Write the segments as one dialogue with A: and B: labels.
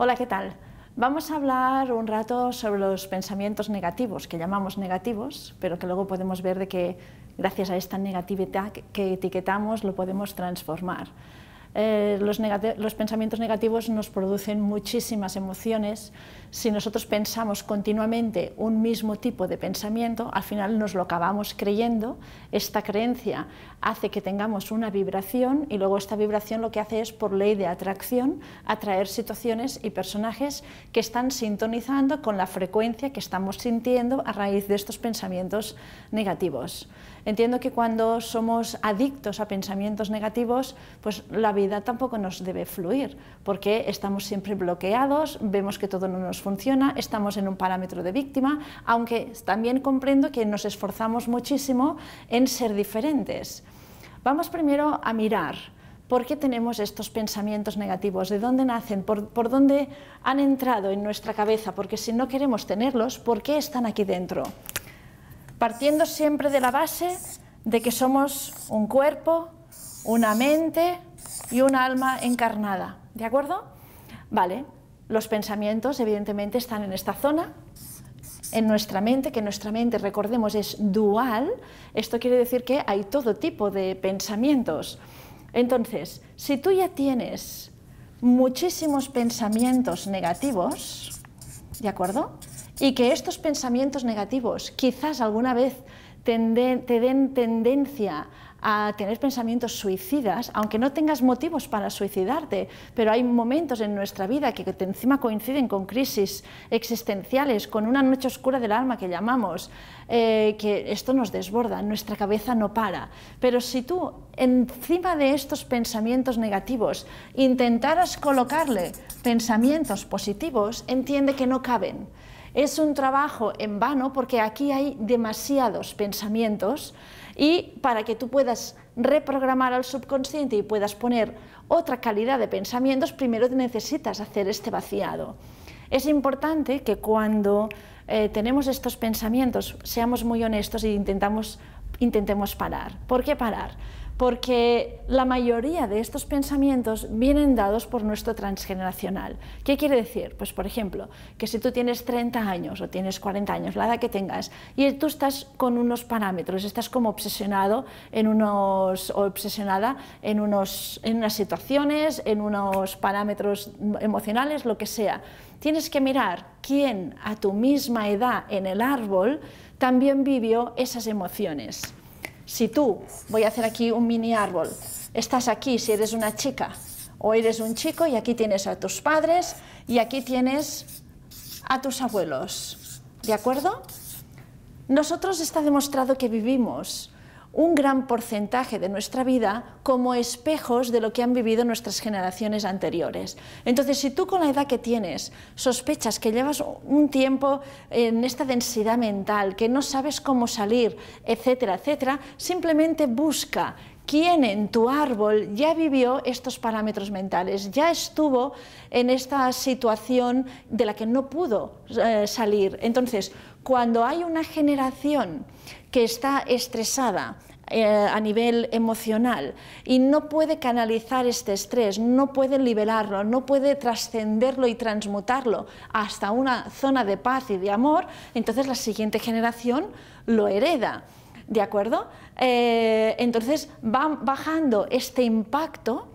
A: Hola, ¿qué tal? Vamos a hablar un rato sobre los pensamientos negativos, que llamamos negativos, pero que luego podemos ver de que gracias a esta negatividad que etiquetamos lo podemos transformar. Eh, los, pensamientos negativos nos producen muchísimas emociones, si nosotros pensamos continuamente un mismo tipo de pensamiento, al final nos lo acabamos creyendo, esta creencia hace que tengamos una vibración y luego esta vibración lo que hace es por ley de atracción atraer situaciones y personajes que están sintonizando con la frecuencia que estamos sintiendo a raíz de estos pensamientos negativos. Entiendo que cuando somos adictos a pensamientos negativos, pues la vida tampoco nos debe fluir, porque estamos siempre bloqueados, vemos que todo no nos funciona, estamos en un parámetro de víctima, aunque también comprendo que nos esforzamos muchísimo en ser diferentes. Vamos primero a mirar por qué tenemos estos pensamientos negativos, de dónde nacen, por, por dónde han entrado en nuestra cabeza, porque si no queremos tenerlos, ¿por qué están aquí dentro? Partiendo siempre de la base de que somos un cuerpo, una mente y un alma encarnada. ¿De acuerdo? Vale, los pensamientos, evidentemente, están en esta zona, en nuestra mente, que nuestra mente, recordemos, es dual. Esto quiere decir que hay todo tipo de pensamientos. Entonces, si tú ya tienes muchísimos pensamientos negativos, ¿de acuerdo? Y que estos pensamientos negativos quizás alguna vez te den tendencia a tener pensamientos suicidas, aunque no tengas motivos para suicidarte, pero hay momentos en nuestra vida que encima coinciden con crisis existenciales, con una noche oscura del alma que llamamos, eh, que esto nos desborda, nuestra cabeza no para. Pero si tú encima de estos pensamientos negativos intentaras colocarle pensamientos positivos, entiende que no caben. Es un trabajo en vano porque aquí hay demasiados pensamientos y para que tú puedas reprogramar al subconsciente y puedas poner otra calidad de pensamientos, primero necesitas hacer este vaciado. Es importante que cuando eh, tenemos estos pensamientos seamos muy honestos e intentamos intentemos parar. ¿Por qué parar? Porque la mayoría de estos pensamientos vienen dados por nuestro transgeneracional. ¿Qué quiere decir? Pues, por ejemplo, que si tú tienes 30 años o tienes 40 años, la edad que tengas, y tú estás con unos parámetros, estás como obsesionado en unos, o obsesionada en, unos, en unas situaciones, en unos parámetros emocionales, lo que sea, tienes que mirar quién a tu misma edad en el árbol también vivió esas emociones. Si tú, voy a hacer aquí un mini árbol, estás aquí, si eres una chica o eres un chico y aquí tienes a tus padres y aquí tienes a tus abuelos, ¿de acuerdo? Nosotros está demostrado que vivimos un gran porcentaje de nuestra vida como espejos de lo que han vivido nuestras generaciones anteriores. Entonces, si tú con la edad que tienes sospechas que llevas un tiempo en esta densidad mental, que no sabes cómo salir, etcétera, etcétera, simplemente busca quién en tu árbol ya vivió estos parámetros mentales, ya estuvo en esta situación de la que no pudo eh, salir. Entonces, cuando hay una generación que está estresada, eh, a nivel emocional y no puede canalizar este estrés, no puede liberarlo, no puede trascenderlo y transmutarlo hasta una zona de paz y de amor, entonces la siguiente generación lo hereda. ¿De acuerdo? Eh, entonces va bajando este impacto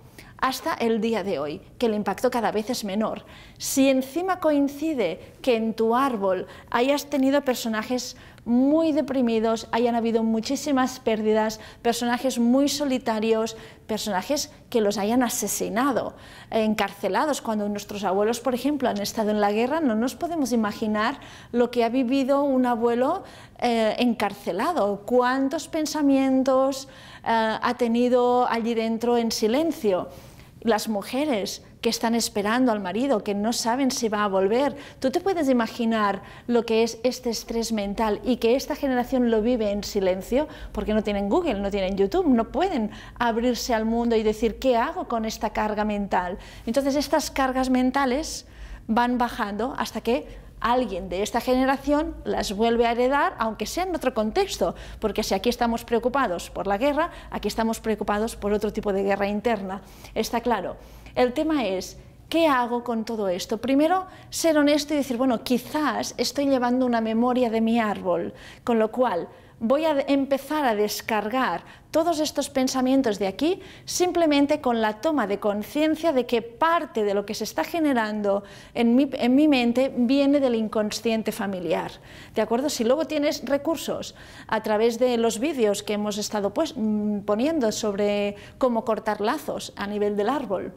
A: hasta el día de hoy, que el impacto cada vez es menor. Si encima coincide que en tu árbol hayas tenido personajes muy deprimidos, hayan habido muchísimas pérdidas, personajes muy solitarios, personajes que los hayan asesinado, encarcelados. Cuando nuestros abuelos, por ejemplo, han estado en la guerra, no nos podemos imaginar lo que ha vivido un abuelo eh, encarcelado, cuántos pensamientos eh, ha tenido allí dentro en silencio las mujeres que están esperando al marido, que no saben si va a volver. Tú te puedes imaginar lo que es este estrés mental y que esta generación lo vive en silencio porque no tienen Google, no tienen YouTube, no pueden abrirse al mundo y decir qué hago con esta carga mental. Entonces estas cargas mentales van bajando hasta que alguien de esta generación las vuelve a heredar, aunque sea en otro contexto, porque si aquí estamos preocupados por la guerra, aquí estamos preocupados por otro tipo de guerra interna. Está claro. El tema es, ¿qué hago con todo esto? Primero, ser honesto y decir, bueno, quizás estoy llevando una memoria de mi árbol, con lo cual voy a empezar a descargar todos estos pensamientos de aquí simplemente con la toma de conciencia de que parte de lo que se está generando en mi, mente viene del inconsciente familiar. ¿De acuerdo? Si luego tienes recursos a través de los vídeos que hemos estado pues, mm, poniendo sobre cómo cortar lazos a nivel del árbol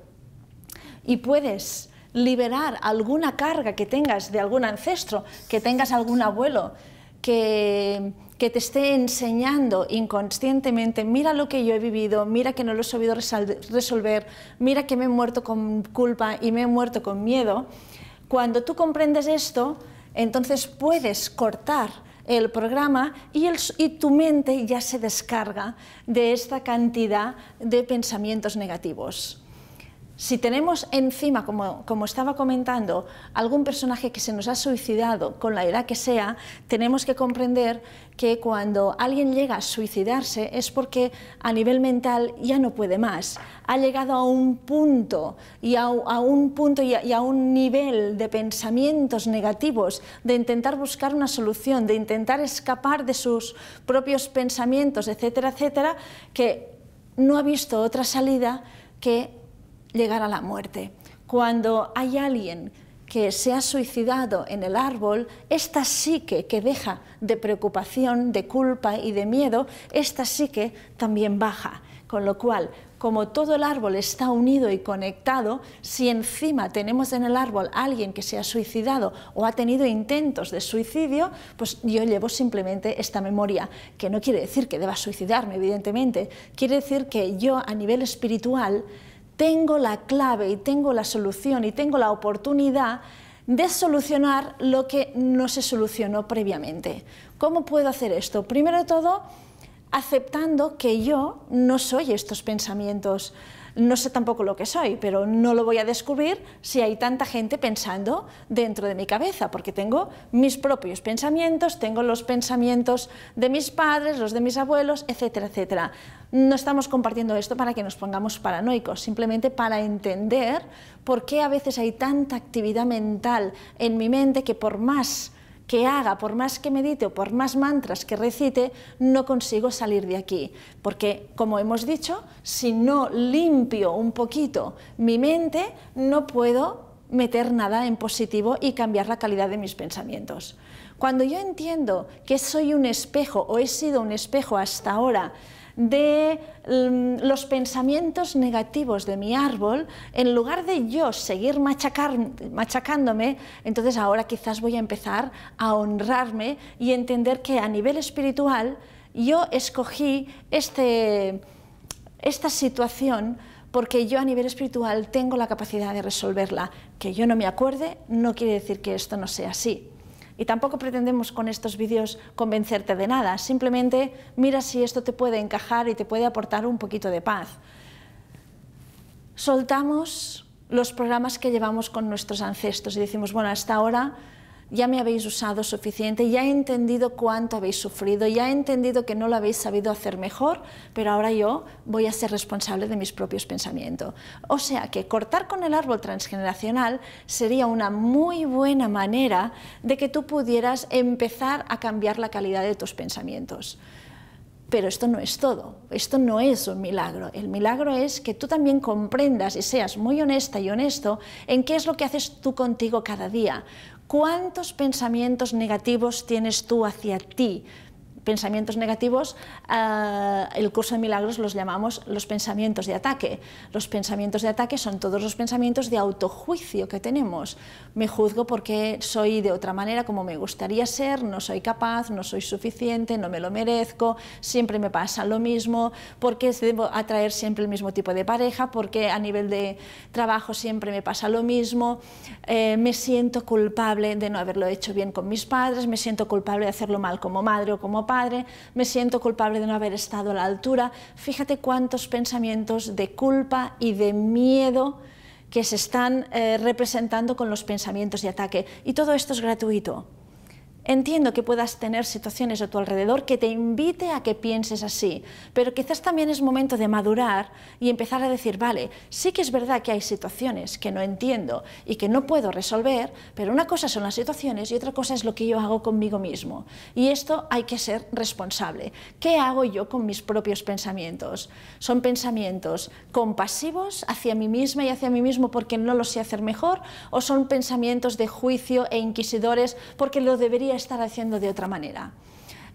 A: y puedes liberar alguna carga que tengas de algún ancestro, que tengas algún abuelo, que que te esté enseñando inconscientemente, mira lo que yo he vivido, mira que no lo he sabido resolver, mira que me he muerto con culpa y me he muerto con miedo, cuando tú comprendes esto, entonces puedes cortar el programa y, y, tu mente ya se descarga de esta cantidad de pensamientos negativos. Si tenemos encima, como, estaba comentando, algún personaje que se nos ha suicidado, con la edad que sea, tenemos que comprender que cuando alguien llega a suicidarse es porque a nivel mental ya no puede más. Ha llegado a un punto y a, un punto y a un nivel de pensamientos negativos, de intentar buscar una solución, de intentar escapar de sus propios pensamientos, etcétera, etcétera, que no ha visto otra salida que llegar a la muerte. Cuando hay alguien que se ha suicidado en el árbol, esta psique que deja de preocupación, de culpa y de miedo, esta psique también baja. Con lo cual, como todo el árbol está unido y conectado, si encima tenemos en el árbol alguien que se ha suicidado o ha tenido intentos de suicidio, pues yo llevo simplemente esta memoria, que no quiere decir que deba suicidarme, evidentemente, quiere decir que yo a nivel espiritual tengo la clave y tengo la solución y tengo la oportunidad de solucionar lo que no se solucionó previamente. ¿Cómo puedo hacer esto? Primero de todo, aceptando que yo no soy estos pensamientos, no sé tampoco lo que soy, pero no lo voy a descubrir si hay tanta gente pensando dentro de mi cabeza, porque tengo mis propios pensamientos, tengo los pensamientos de mis padres, los de mis abuelos, etcétera, etcétera. No estamos compartiendo esto para que nos pongamos paranoicos, simplemente para entender por qué a veces hay tanta actividad mental en mi mente que por más que haga, por más que medite o por más mantras que recite, no consigo salir de aquí. Porque, como hemos dicho, si no limpio un poquito mi mente, no puedo meter nada en positivo y cambiar la calidad de mis pensamientos. Cuando yo entiendo que soy un espejo o he sido un espejo hasta ahora de mm, los pensamientos negativos de mi árbol, en lugar de yo seguir machacar, machacándome, entonces ahora quizás voy a empezar a honrarme y entender que a nivel espiritual yo escogí este, esta situación porque yo a nivel espiritual tengo la capacidad de resolverla. Que yo no me acuerde no quiere decir que esto no sea así. Y tampoco pretendemos con estos vídeos convencerte de nada, simplemente mira si esto te puede encajar y te puede aportar un poquito de paz. Soltamos los programas que llevamos con nuestros ancestros y decimos, bueno, hasta ahora ya me habéis usado suficiente, ya he entendido cuánto habéis sufrido, ya he entendido que no lo habéis sabido hacer mejor, pero ahora yo voy a ser responsable de mis propios pensamientos. O sea que cortar con el árbol transgeneracional sería una muy buena manera de que tú pudieras empezar a cambiar la calidad de tus pensamientos. Pero esto no es todo, esto no es un milagro. El milagro es que tú también comprendas y seas muy honesta y honesto en qué es lo que haces tú contigo cada día. ¿Cuántos pensamientos negativos tienes tú hacia ti? pensamientos negativos, eh, el curso de milagros los llamamos los pensamientos de ataque. Los pensamientos de ataque son todos los pensamientos de autojuicio que tenemos. Me juzgo porque soy de otra manera como me gustaría ser, no soy capaz, no soy suficiente, no me lo merezco, siempre me pasa lo mismo, porque debo atraer siempre el mismo tipo de pareja, porque a nivel de trabajo siempre me pasa lo mismo, eh, me siento culpable de no haberlo hecho bien con mis padres, me siento culpable de hacerlo mal como madre o como padre, me siento culpable de no haber estado a la altura. Fíjate cuántos pensamientos de culpa y de miedo que se están eh, representando con los pensamientos de ataque. Y todo esto es gratuito. Entiendo que puedas tener situaciones a tu alrededor que te invite a que pienses así, pero quizás también es momento de madurar y empezar a decir, vale, sí que es verdad que hay situaciones que no entiendo y que no puedo resolver, pero una cosa son las situaciones y otra cosa es lo que yo hago conmigo mismo. Y esto hay que ser responsable. ¿Qué hago yo con mis propios pensamientos? ¿Son pensamientos compasivos hacia mí misma y hacia mí mismo porque no lo sé hacer mejor? ¿O son pensamientos de juicio e inquisidores porque lo debería estar haciendo de otra manera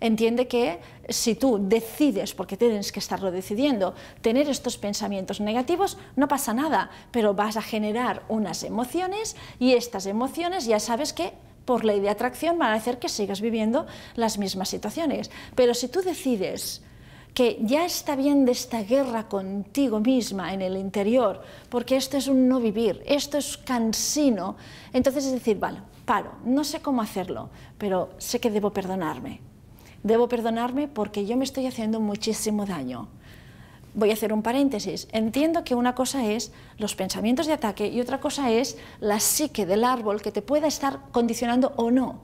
A: entiende que si tú decides, porque tienes que estarlo decidiendo, tener estos pensamientos negativos, no pasa nada, pero vas a generar unas emociones y estas emociones ya sabes que por ley de atracción van a hacer que sigas viviendo las mismas situaciones. Pero si tú decides que ya está bien de esta guerra contigo misma en el interior, porque esto es un no vivir, esto es cansino, entonces es decir, vale, no sé cómo hacerlo, pero sé que debo perdonarme. Debo perdonarme porque yo me estoy haciendo muchísimo daño. Voy a hacer un paréntesis. Entiendo que una cosa es los pensamientos de ataque y otra cosa es la psique del árbol que te pueda estar condicionando o no.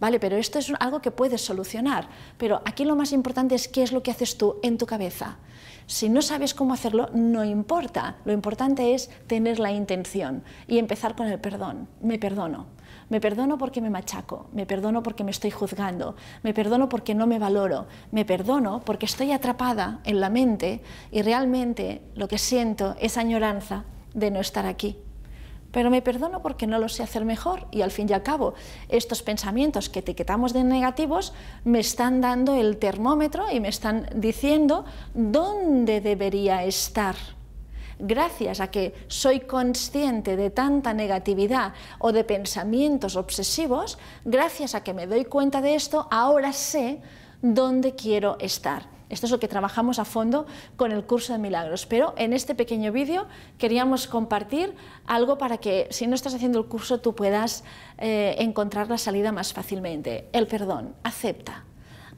A: Vale, pero esto es algo que puedes solucionar. Pero aquí lo más importante es qué es lo que haces tú en tu cabeza. Si no sabes cómo hacerlo, no importa. Lo importante es tener la intención y empezar con el perdón. Me perdono. Me perdono porque me machaco, me perdono porque me estoy juzgando, me perdono porque no me valoro, me perdono porque estoy atrapada en la mente y realmente lo que siento es añoranza de no estar aquí. Pero me perdono porque no lo sé hacer mejor y al fin y al cabo estos pensamientos que etiquetamos de negativos me están dando el termómetro y me están diciendo dónde debería estar gracias a que soy consciente de tanta negatividad o de pensamientos obsesivos, gracias a que me doy cuenta de esto, ahora sé dónde quiero estar. Esto es lo que trabajamos a fondo con el curso de milagros. Pero en este pequeño vídeo queríamos compartir algo para que si no estás haciendo el curso tú puedas eh, encontrar la salida más fácilmente. El perdón, acepta.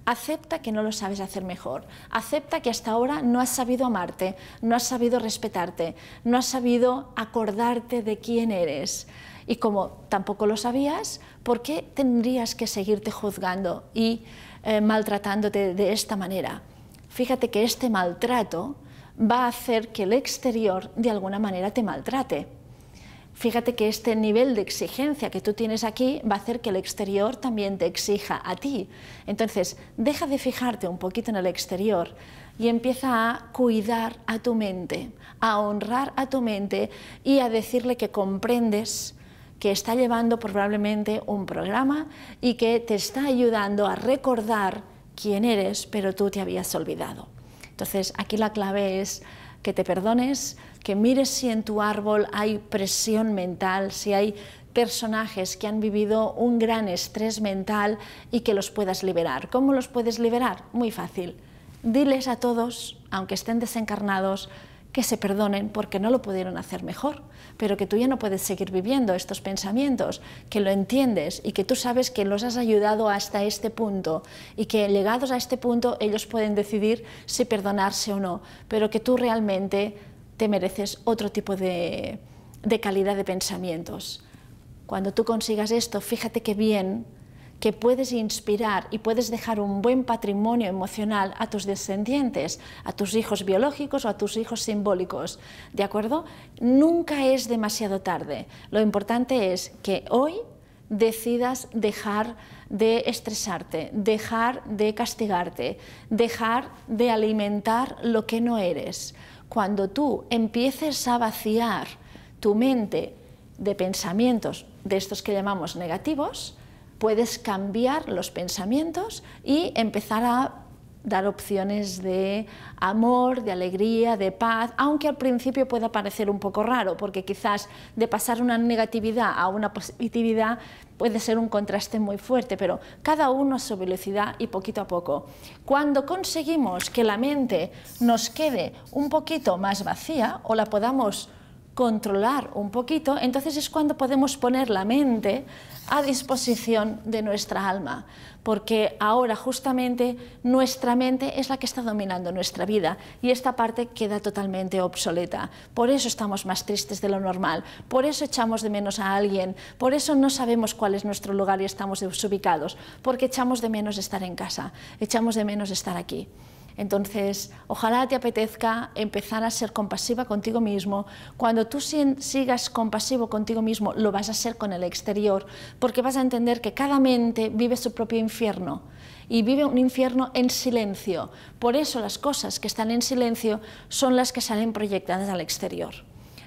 A: Acepta que no lo sabes hacer mejor. Acepta que hasta ahora no has sabido amarte, no has sabido respetarte, no has sabido acordarte de quién eres. Y como tampoco lo sabías, ¿por qué tendrías que seguirte juzgando y eh, maltratándote de esta manera? Fíjate que este maltrato va a hacer que el exterior de alguna manera te maltrate fíjate que este nivel de exigencia que tú tienes aquí va a hacer que el exterior también te exija a ti. Entonces, deja de fijarte un poquito en el exterior y empieza a cuidar a tu mente, a honrar a tu mente y a decirle que comprendes que está llevando probablemente un programa y que te está ayudando a recordar quién eres, pero tú te habías olvidado. Entonces, aquí la clave es que te perdones, que mires si en tu árbol hay presión mental, si hay personajes que han vivido un gran estrés mental y que los puedas liberar. ¿Cómo los puedes liberar? Muy fácil. Diles a todos, aunque estén desencarnados, que se perdonen porque no lo pudieron hacer mejor, pero que tú ya no puedes seguir viviendo estos pensamientos, que lo entiendes y que tú sabes que los has ayudado hasta este punto y que llegados a este punto ellos pueden decidir si perdonarse o no, pero que tú realmente te mereces otro tipo de, calidad de pensamientos. Cuando tú consigas esto, fíjate qué bien que puedes inspirar y puedes dejar un buen patrimonio emocional a tus descendientes, a tus hijos biológicos o a tus hijos simbólicos. ¿De acuerdo? Nunca es demasiado tarde. Lo importante es que hoy decidas dejar de estresarte, dejar de castigarte, dejar de alimentar lo que no eres. Cuando tú empieces a vaciar tu mente de pensamientos de estos que llamamos negativos, puedes cambiar los pensamientos y empezar a dar opciones de amor, de alegría, de paz, aunque al principio pueda parecer un poco raro, porque quizás de pasar una negatividad a una positividad puede ser un contraste muy fuerte, pero cada uno a su velocidad y poquito a poco. Cuando conseguimos que la mente nos quede un poquito más vacía o la podamos controlar un poquito, entonces es cuando podemos poner la mente a disposición de nuestra alma, porque ahora justamente nuestra mente es la que está dominando nuestra vida y esta parte queda totalmente obsoleta. Por eso estamos más tristes de lo normal, por eso echamos de menos a alguien, por eso no sabemos cuál es nuestro lugar y estamos desubicados, porque echamos de menos estar en casa, echamos de menos estar aquí. Entonces, ojalá te apetezca empezar a ser compasiva contigo mismo. Cuando tú sigas compasivo contigo mismo, lo vas a ser con el exterior, porque vas a entender que cada mente vive su propio infierno y vive un infierno en silencio. Por eso las cosas que están en silencio son las que salen proyectadas al exterior.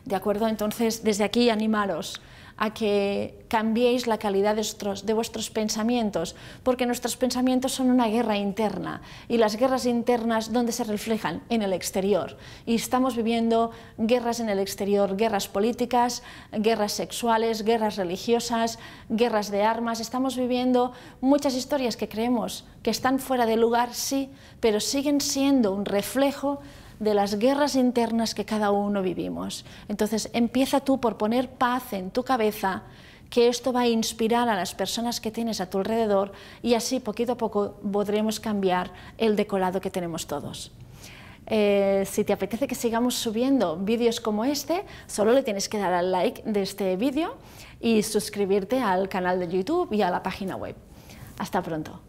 A: ¿De acuerdo? Entonces, desde aquí animaros a que cambiéis la calidad de vuestros, pensamientos, porque nuestros pensamientos son una guerra interna y las guerras internas donde se reflejan en el exterior. Y estamos viviendo guerras en el exterior, guerras políticas, guerras sexuales, guerras religiosas, guerras de armas. Estamos viviendo muchas historias que creemos que están fuera de lugar, sí, pero siguen siendo un reflejo de las guerras internas que cada uno vivimos. Entonces empieza tú por poner paz en tu cabeza, que esto va a inspirar a las personas que tienes a tu alrededor y así poquito a poco podremos cambiar el decolado que tenemos todos. Eh, si te apetece que sigamos subiendo vídeos como este, solo le tienes que dar al like de este vídeo y suscribirte al canal de YouTube y a la página web. Hasta pronto.